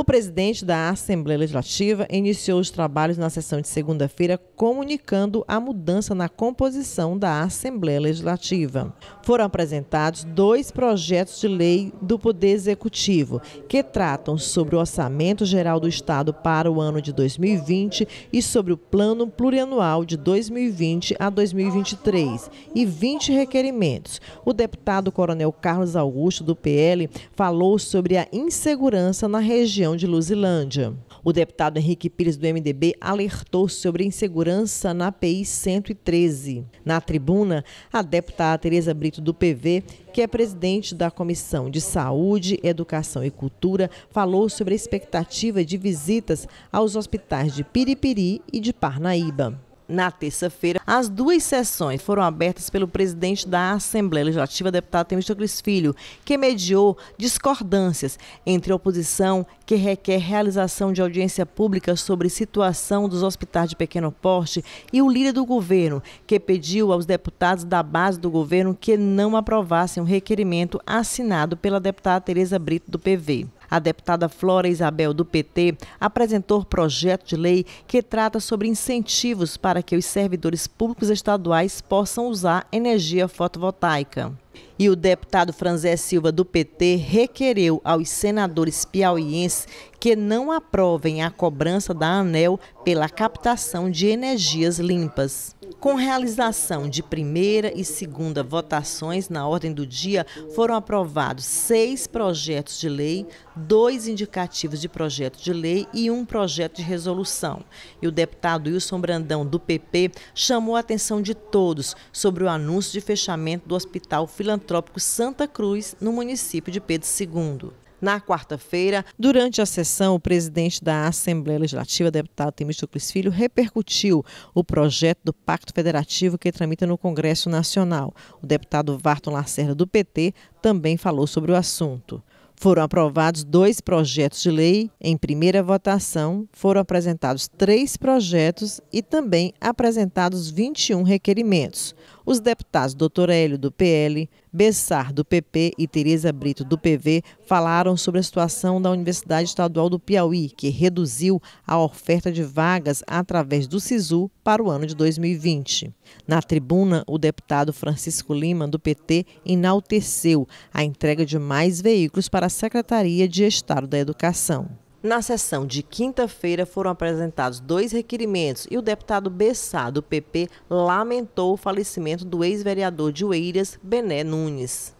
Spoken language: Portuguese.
O presidente da Assembleia Legislativa iniciou os trabalhos na sessão de segunda-feira, comunicando a mudança na composição da Assembleia Legislativa. Foram apresentados dois projetos de lei do Poder Executivo, que tratam sobre o Orçamento Geral do Estado para o ano de 2020 e sobre o Plano Plurianual de 2020 a 2023, e 20 requerimentos. O deputado Coronel Carlos Augusto, do PL, falou sobre a insegurança na região região de Luzilândia. O deputado Henrique Pires do MDB alertou sobre insegurança na PI 113. Na tribuna, a deputada Tereza Brito do PV, que é presidente da Comissão de Saúde, Educação e Cultura, falou sobre a expectativa de visitas aos hospitais de Piripiri e de Parnaíba. Na terça-feira, as duas sessões foram abertas pelo presidente da Assembleia Legislativa, deputado Temistocles Filho, que mediou discordâncias entre a oposição, que requer realização de audiência pública sobre situação dos hospitais de pequeno porte, e o líder do governo, que pediu aos deputados da base do governo que não aprovassem o requerimento assinado pela deputada Tereza Brito do PV. A deputada Flora Isabel, do PT, apresentou projeto de lei que trata sobre incentivos para que os servidores públicos estaduais possam usar energia fotovoltaica. E o deputado Franzé Silva do PT requereu aos senadores piauienses que não aprovem a cobrança da ANEL pela captação de energias limpas. Com realização de primeira e segunda votações na ordem do dia, foram aprovados seis projetos de lei, dois indicativos de projeto de lei e um projeto de resolução. E o deputado Wilson Brandão, do PP, chamou a atenção de todos sobre o anúncio de fechamento do Hospital filantrópico Santa Cruz, no município de Pedro II. Na quarta-feira, durante a sessão, o presidente da Assembleia Legislativa, deputado Temístocles Filho, repercutiu o projeto do Pacto Federativo que tramita no Congresso Nacional. O deputado Varton Lacerda, do PT, também falou sobre o assunto. Foram aprovados dois projetos de lei em primeira votação, foram apresentados três projetos e também apresentados 21 requerimentos. Os deputados Dr. Hélio, do PL, Bessar, do PP e Tereza Brito, do PV, falaram sobre a situação da Universidade Estadual do Piauí, que reduziu a oferta de vagas através do SISU para o ano de 2020. Na tribuna, o deputado Francisco Lima, do PT, enalteceu a entrega de mais veículos para a Secretaria de Estado da Educação. Na sessão de quinta-feira foram apresentados dois requerimentos e o deputado Bessá, do PP, lamentou o falecimento do ex-vereador de Oeiras, Bené Nunes.